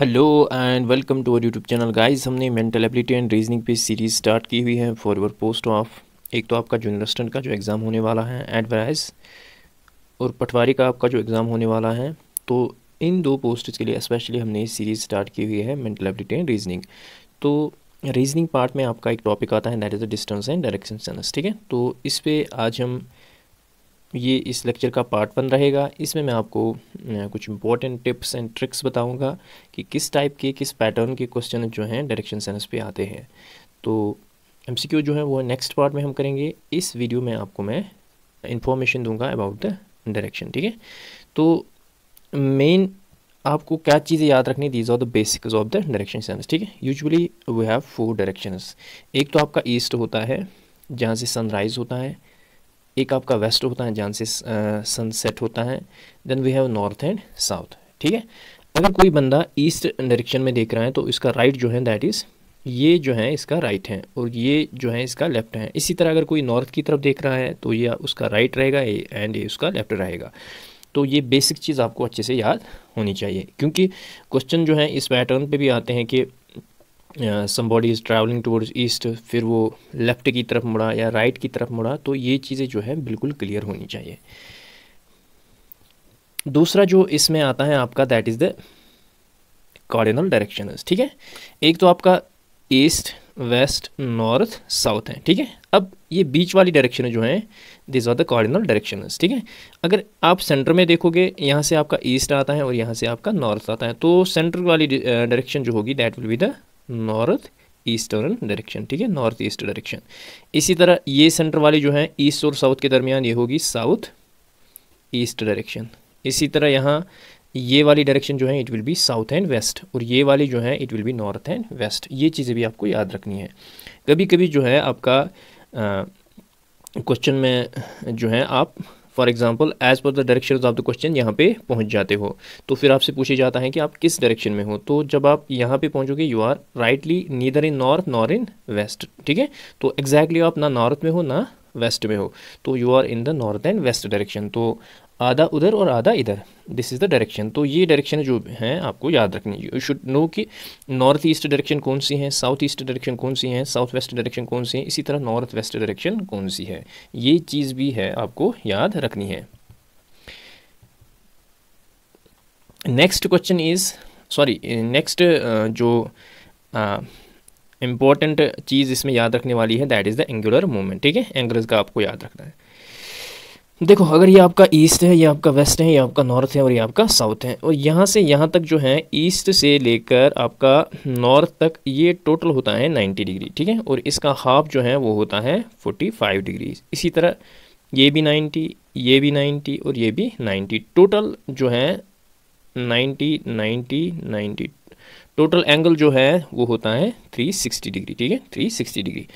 hello and welcome to our YouTube channel guys हमने mental ability and reasoning पे series start की हुई है फॉर योर पोस्ट ऑफ एक तो आपका जूनियर स्टेंट का जो एग्ज़ाम होने वाला है एट और पटवारी का आपका जो एग्ज़ाम होने वाला है तो इन दो पोस्ट के लिए स्पेशली हमने सीरीज़ स्टार्ट की हुई है मेंटल एबिलिटी एंड रीजनिंग तो रीजनिंग पार्ट में आपका एक टॉपिक आता है that is the distance and direction sense ठीक है तो इस पर आज हम ये इस लेक्चर का पार्ट वन रहेगा इसमें मैं आपको कुछ इंपॉर्टेंट टिप्स एंड ट्रिक्स बताऊंगा कि किस टाइप के किस पैटर्न के क्वेश्चन जो हैं डायरेक्शन सेंस पे आते हैं तो एम जो है वो नेक्स्ट पार्ट में हम करेंगे इस वीडियो में आपको मैं इंफॉर्मेशन दूंगा अबाउट द डायरेक्शन ठीक है तो मेन आपको क्या चीज़ें याद रखनी these are the basics of the direction sense ठीक है usually we have four direction एक तो आपका ईस्ट होता है जहाँ से सनराइज़ होता है एक आपका वेस्ट होता है जहाँ से सनसेट होता है then we have north and south ठीक है अगर कोई बंदा ईस्ट डायरेक्शन में देख रहा है तो इसका राइट right जो है दैट इज़ ये जो है इसका राइट है और ये जो है इसका लेफ्ट है इसी तरह अगर कोई नॉर्थ की तरफ देख रहा है तो ये उसका राइट रहेगा एंड ये उसका लेफ्ट रहेगा तो ये बेसिक चीज़ आपको अच्छे से याद होनी चाहिए क्योंकि क्वेश्चन जो है इस पैटर्न पर भी आते हैं कि somebody is travelling towards east फिर वो लेफ़्ट की तरफ मुड़ा या राइट की तरफ मुड़ा तो ये चीज़ें जो है बिल्कुल क्लियर होनी चाहिए दूसरा जो इसमें आता है आपका that is the cardinal direction ठीक है एक तो आपका ईस्ट वेस्ट नॉर्थ साउथ है ठीक है अब ये बीच वाली डायरेक्शन जो है this are the cardinal direction ठीक है अगर आप सेंटर में देखोगे यहाँ से आपका ईस्ट आता है और यहाँ से आपका नॉर्थ आता है तो सेंटर वाली डायरेक्शन uh, जो होगी that will be the north eastern direction ठीक है नॉर्थ ईस्ट डायरेक्शन इसी तरह ये सेंटर वाली जो है ईस्ट और साउथ के दरमियान ये होगी साउथ ईस्ट डायरेक्शन इसी तरह यहाँ ये वाली डायरेक्शन जो है it will be south and west और ये वाली जो है it will be north and west ये चीज़ें भी आपको याद रखनी है कभी कभी जो है आपका क्वेश्चन में जो है आप for example as per the direction of the question यहाँ पे पहुँच जाते हो तो फिर आपसे पूछे जाता है कि आप किस डायरेक्शन में हो तो जब आप यहाँ पे पहुँचोगे you are rightly neither in north nor in west ठीक है तो एग्जैक्टली exactly आप ना नॉर्थ में हो ना वेस्ट में हो तो you are in the north and west direction तो आधा उधर और आधा इधर दिस इज़ द डायरेक्शन तो ये डायरेक्शन जो हैं आपको याद रखनी यू शुड नो कि नॉर्थ ईस्ट डायरेक्शन कौन सी है साउथ ईस्ट डायरेक्शन कौन सी है साउथ वेस्ट डायरेक्शन कौन सी है इसी तरह नॉर्थ वेस्ट डायरेक्शन कौन सी है ये चीज़ भी है आपको याद रखनी है next question is sorry next जो uh, इंपॉर्टेंट चीज़ इसमें याद रखने वाली है that is the angular movement ठीक है एंगल्स का आपको याद रखना है देखो अगर ये आपका ईस्ट है ये आपका वेस्ट है ये आपका नॉर्थ है और ये आपका साउथ है और यहाँ से यहाँ तक जो है ईस्ट से लेकर आपका नॉर्थ तक ये टोटल होता है 90 डिग्री ठीक है और इसका हाफ जो है वो होता है 45 डिग्री इसी तरह ये भी 90 ये भी 90 और ये भी 90 टोटल जो है 90 90 90 टोटल एंगल जो है वो होता है 360 डिग्री ठीक है 360 डिग्री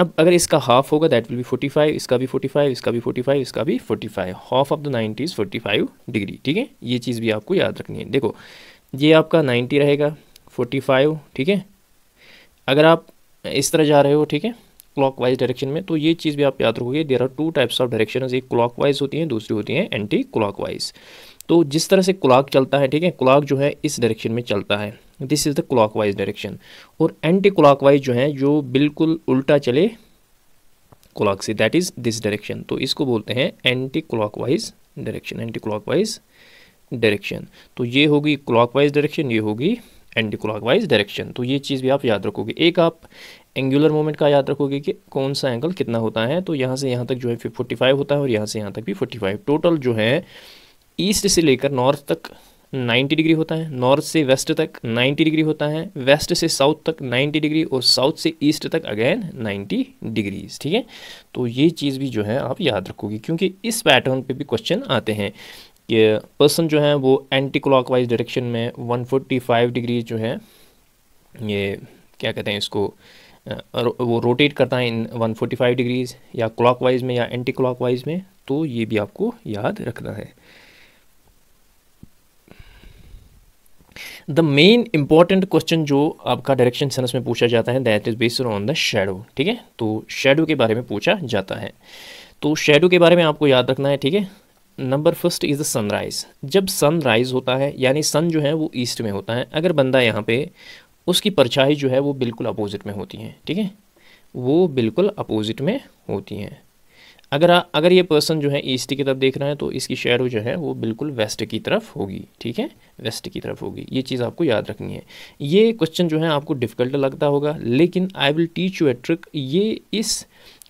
अब अगर इसका हाफ होगा दैट विल बी 45 इसका भी 45 इसका भी 45 इसका भी 45 half of the 90 is 45 degree ठीक है ये चीज़ भी आपको याद रखनी है देखो ये आपका 90 रहेगा 45 ठीक है अगर आप इस तरह जा रहे हो ठीक है क्लॉक वाइज डायरेक्शन में तो ये चीज़ भी आप याद रखोगे there are two types of direction एक क्लॉक वाइज होती हैं दूसरी होती हैं एंटी क्लॉक वाइज तो जिस तरह से क्लॉक चलता है ठीक है क्लॉक जो है इस डायरेक्शन में चलता है this is the clockwise direction और एंटी क्लॉकवाइज जो है जो बिल्कुल उल्टा चले clock say that is this direction तो इसको बोलते हैं anti clockwise direction anti clockwise direction तो ये होगी क्लॉकवाइज डायरेक्शन ये होगी एंटी क्लॉकवाइज डायरेक्शन तो ये चीज़ भी आप याद रखोगे एक आप एंगुलर मोमेंट का याद रखोगे कि कौन सा एंगल कितना होता है तो यहाँ से यहाँ तक जो है फोर्टी फाइव होता है और यहाँ से यहाँ तक भी फोर्टी फाइव टोटल जो है ईस्ट से लेकर नॉर्थ तक 90 डिग्री होता है नॉर्थ से वेस्ट तक 90 डिग्री होता है वेस्ट से साउथ तक 90 डिग्री और साउथ से ईस्ट तक अगेन 90 डिग्रीज ठीक है तो ये चीज़ भी जो है आप याद रखोगे क्योंकि इस पैटर्न पे भी क्वेश्चन आते हैं कि पर्सन जो है वो एंटी क्लॉकवाइज डायरेक्शन में 145 डिग्री जो है ये क्या कहते हैं इसको वो रोटेट करता है इन वन डिग्रीज़ या क्लॉक में या एंटी क्लॉक में तो ये भी आपको याद रखना है द मेन इंपॉर्टेंट क्वेश्चन जो आपका डायरेक्शन सेंस में पूछा जाता है that is based on the shadow ठीक है तो शेडो के बारे में पूछा जाता है तो शेडो के बारे में आपको याद रखना है ठीक है number first is the sunrise जब सनराइज़ होता है यानी सन जो है वो ईस्ट में होता है अगर बंदा यहाँ पे उसकी परछाई जो है वो बिल्कुल अपोजिट में होती है ठीक है वो बिल्कुल अपोजिट में होती हैं अगर अगर ये पर्सन जो है ईस्ट की तरफ देख रहा है तो इसकी शेडो जो है वो बिल्कुल वेस्ट की तरफ होगी ठीक है वेस्ट की तरफ होगी ये चीज़ आपको याद रखनी है ये क्वेश्चन जो है आपको डिफ़िकल्ट लगता होगा लेकिन I will teach you a trick ये इस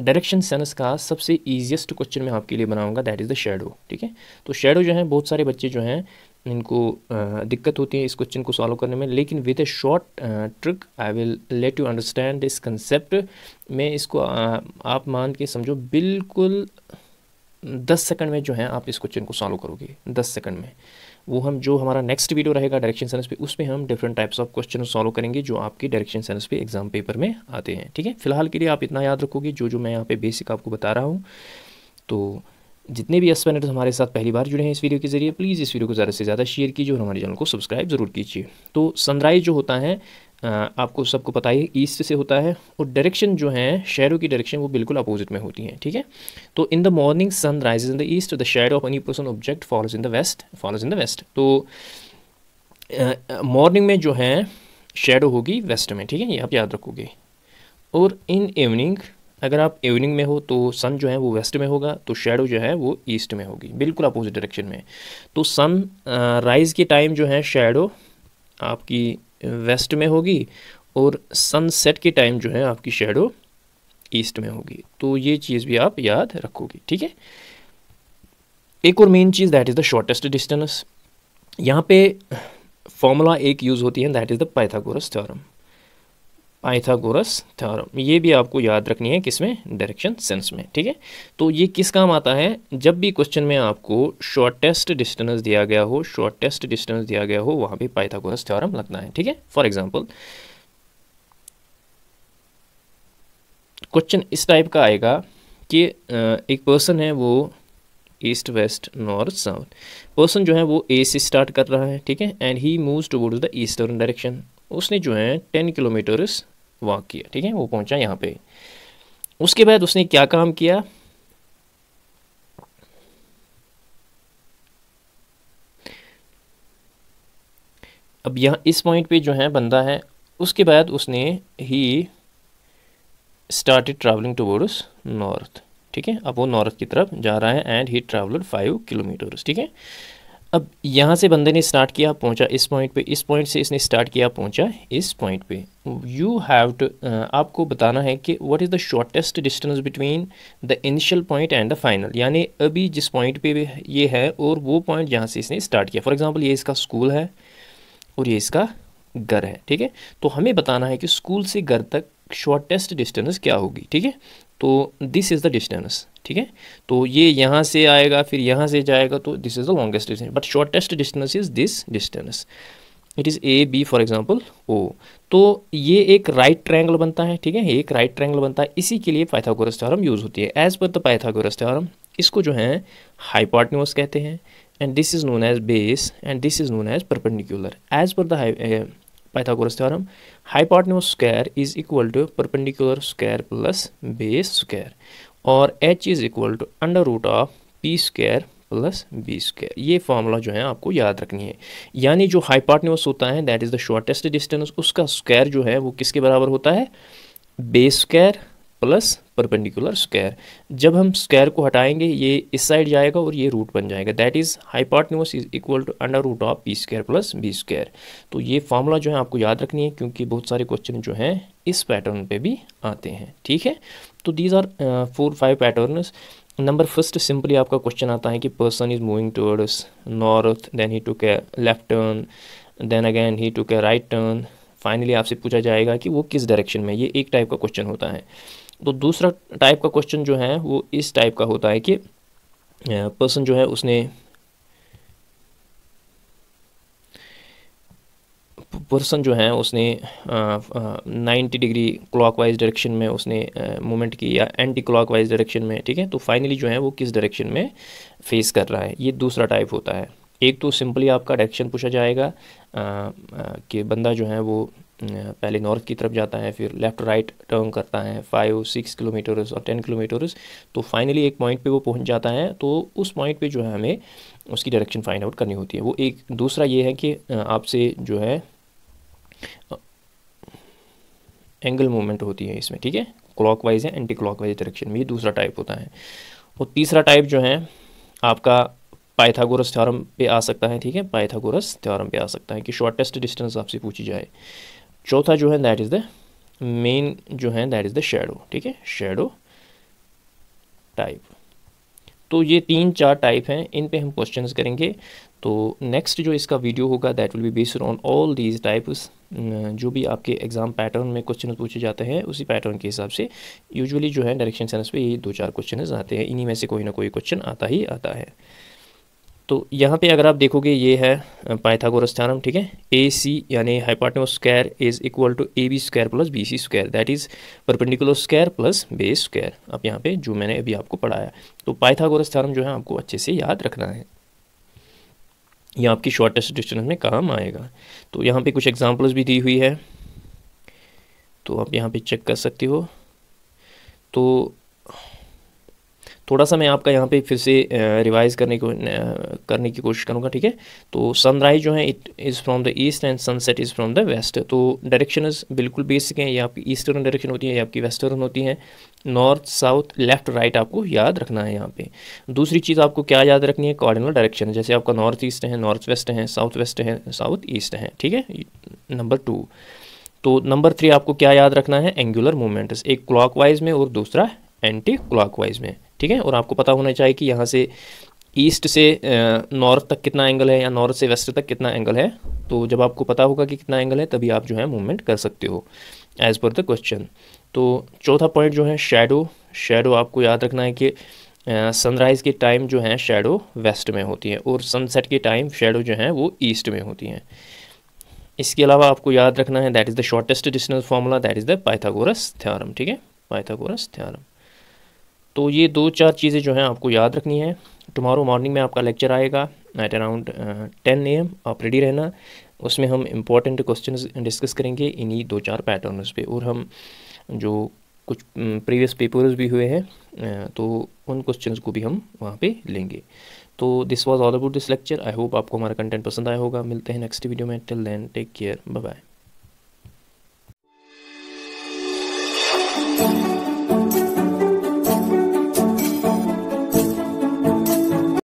डायरेक्शन सेंस का सबसे ईजिएस्ट क्वेश्चन मैं आपके लिए बनाऊंगा दैट इज़ द शेडो ठीक है तो शेडो जो है बहुत सारे बच्चे जो हैं इनको दिक्कत होती है इस क्वेश्चन को सॉल्व करने में लेकिन with a short trick I will let you understand this concept मैं इसको uh, आप मान के समझो बिल्कुल दस सेकंड में जो है आप इस क्वेश्चन को सॉल्व करोगे दस सेकंड में वो हम जो हमारा नेक्स्ट वीडियो रहेगा डायरेक्शन सेंस पे उसमें हम different types of question solve करेंगे जो आपके डायरेक्शन सेंस पे एग्जाम पेपर में आते हैं ठीक है फिलहाल के लिए आप इतना याद रखोगे जो जो मैं यहाँ पे बेसिक आपको बता रहा हूँ तो जितने भी एस्पेनेटर्स हमारे साथ पहली बार जुड़े हैं इस वीडियो के जरिए प्लीज़ इस वीडियो को ज़्यादा से ज़्यादा शेयर कीजिए और हमारे चैनल को सब्सक्राइब ज़रूर कीजिए तो सनराइज़ जो होता है आपको सबको पता ही ईस्ट से होता है और डायरेक्शन जो है शहरों की डायरेक्शन वो बिल्कुल अपोजिट में होती है ठीक है तो in the morning sun rise in the east the shade of any person object follows in the west follows in the west तो मॉर्निंग में जो है शेडो होगी वेस्ट में ठीक है ये आप याद रखोगे और इन इवनिंग अगर आप इवनिंग में हो तो सन जो है वो वेस्ट में होगा तो शेडो जो है वो ईस्ट में होगी बिल्कुल अपोजिट डायरेक्शन में तो सन राइज़ के टाइम जो है शेडो आपकी वेस्ट में होगी और सनसेट के टाइम जो है आपकी शेडो ईस्ट में होगी तो ये चीज़ भी आप याद रखोगे ठीक है एक और मेन चीज़ that is the shortest distance यहाँ पे फॉर्मूला एक यूज़ होती है that is the Pythagoras theorem Pythagoras theorem ये भी आपको याद रखनी है किसमें डायरेक्शन सेंस में ठीक है तो ये किस काम आता है जब भी क्वेश्चन में आपको शॉर्टेस्ट डिस्टेंस दिया गया हो शॉर्टेस्ट डिस्टेंस दिया गया हो वहाँ पे पाइथागोरस थ्योरम लगना है ठीक है फॉर एग्जाम्पल क्वेश्चन इस टाइप का आएगा कि एक पर्सन है वो east west north south person जो है वो ए से स्टार्ट कर रहा है ठीक है and he moves towards the eastern direction उसने जो है टेन किलोमीटर्स वॉक किया ठीक है वो पहुंचा यहाँ पे उसके बाद उसने क्या काम किया अब यहाँ इस पॉइंट पे जो है बंदा है उसके बाद उसने he started travelling towards north ठीक है अब वो नॉर्थ की तरफ जा रहा है and he travelled five kilometres ठीक है अब यहाँ से बंदे ने स्टार्ट किया पहुँचा इस पॉइंट पे इस पॉइंट से इसने स्टार्ट किया पहुँचा इस पॉइंट पे यू हैव टू आपको बताना है कि what is the shortest distance between the initial point and the final यानी अभी जिस पॉइंट पे ये है और वो पॉइंट जहाँ से इसने स्टार्ट किया फॉर एग्ज़ाम्पल ये इसका स्कूल है और ये इसका घर है ठीक है तो हमें बताना है कि स्कूल से घर तक शॉर्टेस्ट डिस्टेंस क्या होगी ठीक है तो दिस इज़ द डिस्टेंस ठीक है तो ये यहाँ से आएगा फिर यहाँ से जाएगा तो this is the longest distance but shortest distance is this distance it is A B for example O तो ये एक राइट ट्रैंगल बनता है ठीक है एक राइट ट्रैंगल बनता है इसी के लिए पाइथागोरस थ्योरम यूज़ होती है as per the Pythagoras theorem इसको जो है हाइपाटन्यूस कहते हैं and this is known as base and this is known as perpendicular as per the Pythagoras theorem hypotenuse square is equal to perpendicular square plus base square और h is equal to under root of p square plus B square ये फॉर्मूला जो है आपको याद रखनी है यानी जो हाइपाटन्यूस होता है that is the shortest distance उसका स्क्वायर जो है वो किसके बराबर होता है base square plus perpendicular square जब हम स्क्वायर को हटाएंगे ये इस साइड जाएगा और ये रूट बन जाएगा that is hypotenuse is equal to under root of P square plus B square तो ये फार्मूला जो है आपको याद रखनी है क्योंकि बहुत सारे क्वेश्चन जो हैं इस पैटर्न पे भी आते हैं ठीक है तो these are four five pattern number first simply आपका क्वेश्चन आता है कि person is moving towards north then he took a left turn then again he took a right turn finally आपसे पूछा जाएगा कि वो किस डायरेक्शन में ये एक टाइप का क्वेश्चन होता है तो दूसरा टाइप का क्वेश्चन जो है वो इस टाइप का होता है कि पर्सन जो है उसने पर्सन जो है उसने नाइन्टी डिग्री क्लॉकवाइज डायरेक्शन में उसने मूवमेंट की या एंटी क्लॉकवाइज डायरेक्शन में ठीक है तो फाइनली जो है वो किस डायरेक्शन में फेस कर रहा है ये दूसरा टाइप होता है एक तो सिंपली आपका डायरेक्शन पूछा जाएगा कि बंदा जो है वो पहले नॉर्थ की तरफ जाता है फिर लेफ़्ट राइट टर्न करता है फाइव सिक्स किलोमीटर्स और टेन किलोमीटर्स तो फाइनली एक पॉइंट पे वो पहुंच जाता है तो उस पॉइंट पे जो है हमें उसकी डायरेक्शन फाइंड आउट करनी होती है वो एक दूसरा ये है कि आपसे जो है एंगल मूवमेंट होती है इसमें ठीक है क्लॉक है एंटी क्लॉक डायरेक्शन में ये दूसरा टाइप होता है और तीसरा टाइप जो है आपका पाइथागोरस थ्योरम पे आ सकता है ठीक है पाइथागोरस थ्योरम पे आ सकता है कि शॉर्टेस्ट डिस्टेंस आपसे पूछी जाए चौथा जो है दैट इज़ द मेन जो है दैट इज़ द शेडो ठीक है शेडो टाइप तो ये तीन चार टाइप हैं इन पे हम क्वेश्चंस करेंगे तो नेक्स्ट जो इसका वीडियो होगा that will be based on all these types जो भी आपके एग्ज़ाम पैटर्न में क्वेश्चन पूछे जाते हैं उसी पैटर्न के हिसाब से यूजुअली जो है डायरेक्शन सेंस पे ये दो चार क्वेश्चन आते हैं इन्हीं में से कोई ना कोई क्वेश्चन आता ही आता है तो यहाँ पे अगर आप देखोगे ये है पाइथागोरस थ्योरम ठीक है ए सी यानी hypotenuse square is equal to A B square plus B C square that is perpendicular square plus base square अब यहाँ पे जो मैंने अभी आपको पढ़ाया तो पाइथागोरस थ्योरम जो है आपको अच्छे से याद रखना है यह आपकी शॉर्टेस्ट डिस्टेंस में काम आएगा तो यहाँ पे कुछ एग्जाम्पल्स भी दी हुई है तो आप यहाँ पे चेक कर सकते हो तो थोड़ा सा मैं आपका यहाँ पे फिर से रिवाइज करने को करने की कोशिश करूँगा ठीक है तो सनराइज जो है it is from the east and sunset is from the west तो डायरेक्शन बिल्कुल बेसिक हैं ये आपकी ईस्टर्न डायरेक्शन होती है ये आपकी वेस्टर्न होती है नॉर्थ साउथ लेफ्ट राइट आपको याद रखना है यहाँ पे दूसरी चीज़ आपको क्या याद रखनी है कॉर्डिनल डायरेक्शन जैसे आपका नॉर्थ ईस्ट है नॉर्थ वेस्ट है साउथ वेस्ट है साउथ ईस्ट है ठीक है नंबर टू तो नंबर थ्री आपको क्या याद रखना है एंगुलर मोमेंट्स एक क्लॉकवाइज में और दूसरा एंटी क्लॉकवाइज में ठीक है और आपको पता होना चाहिए कि यहाँ से ईस्ट से नॉर्थ तक कितना एंगल है या नॉर्थ से वेस्ट तक कितना एंगल है तो जब आपको पता होगा कि कितना एंगल है तभी आप जो है मूवमेंट कर सकते हो एज़ पर द क्वेश्चन तो चौथा पॉइंट जो है शेडो शेडो आपको याद रखना है कि सनराइज़ के टाइम जो है शेडो वेस्ट में होती है और सनसेट के टाइम शेडो जो है वो ईस्ट में होती हैं इसके अलावा आपको याद रखना है that is the shortest distance formula that is the Pythagoras theorem ठीक है पाइथागोरस थ्योरम तो ये दो चार चीज़ें जो हैं आपको याद रखनी है टुमारो मॉर्निंग में आपका लेक्चर आएगा एट अराउंड टेन ए आप रेडी रहना उसमें हम इम्पॉर्टेंट क्वेश्चन डिस्कस करेंगे इन्हीं दो चार पैटर्नस पे और हम जो कुछ प्रीवियस mm, पेपर्स भी हुए हैं uh, तो उन क्वेश्चन को भी हम वहाँ पे लेंगे तो this was all about this lecture I hope आपको हमारा कंटेंट पसंद आया होगा मिलते हैं नेक्स्ट वीडियो में till then take care bye